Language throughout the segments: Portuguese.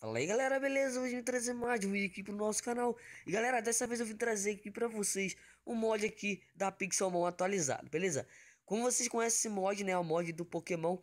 Fala aí galera, beleza? Hoje eu vim trazer mais um vídeo aqui pro nosso canal E galera, dessa vez eu vim trazer aqui pra vocês um mod aqui da Pixelmon atualizado, beleza? Como vocês conhecem esse mod, né? É o mod do Pokémon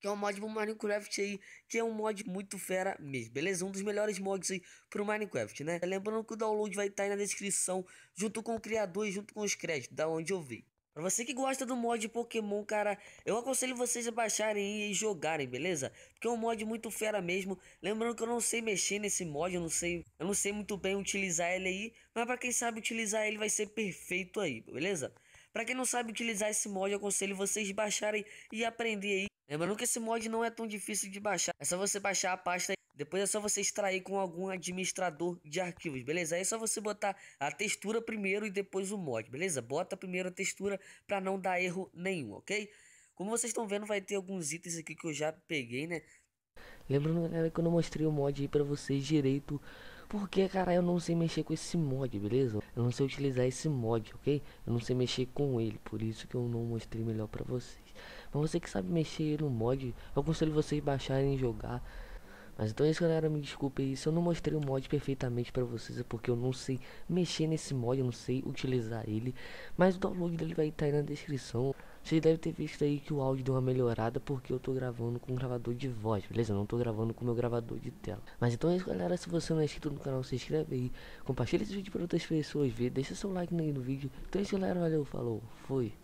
que é um mod pro Minecraft aí, que é um mod muito fera mesmo, beleza? Um dos melhores mods aí pro Minecraft, né? Lembrando que o download vai estar tá aí na descrição, junto com o criador e junto com os créditos, da onde eu vi. Pra você que gosta do mod Pokémon, cara, eu aconselho vocês a baixarem e jogarem, beleza? Porque é um mod muito fera mesmo. Lembrando que eu não sei mexer nesse mod, eu não sei, eu não sei muito bem utilizar ele aí, mas para quem sabe utilizar ele vai ser perfeito aí, beleza? Para quem não sabe utilizar esse mod, eu aconselho vocês baixarem e aprender aí. Lembrando que esse mod não é tão difícil de baixar, é só você baixar a pasta depois é só você extrair com algum administrador de arquivos, beleza? Aí é só você botar a textura primeiro e depois o mod, beleza? Bota primeiro a textura para não dar erro nenhum, ok? Como vocês estão vendo, vai ter alguns itens aqui que eu já peguei, né? Lembrando, galera, que eu não mostrei o mod aí pra vocês direito, porque, cara, eu não sei mexer com esse mod, beleza? Eu não sei utilizar esse mod, ok? Eu não sei mexer com ele, por isso que eu não mostrei melhor pra vocês. Mas você que sabe mexer no mod, eu aconselho vocês baixarem e jogar mas então é isso galera, me desculpe aí se eu não mostrei o mod perfeitamente pra vocês, é porque eu não sei mexer nesse mod, eu não sei utilizar ele. Mas o download dele vai estar aí na descrição. Vocês devem ter visto aí que o áudio deu uma melhorada porque eu tô gravando com um gravador de voz, beleza? não tô gravando com meu gravador de tela. Mas então é isso galera, se você não é inscrito no canal, se inscreve aí, compartilha esse vídeo para outras pessoas ver, deixa seu like aí no vídeo. Então é isso galera, valeu, falou, fui.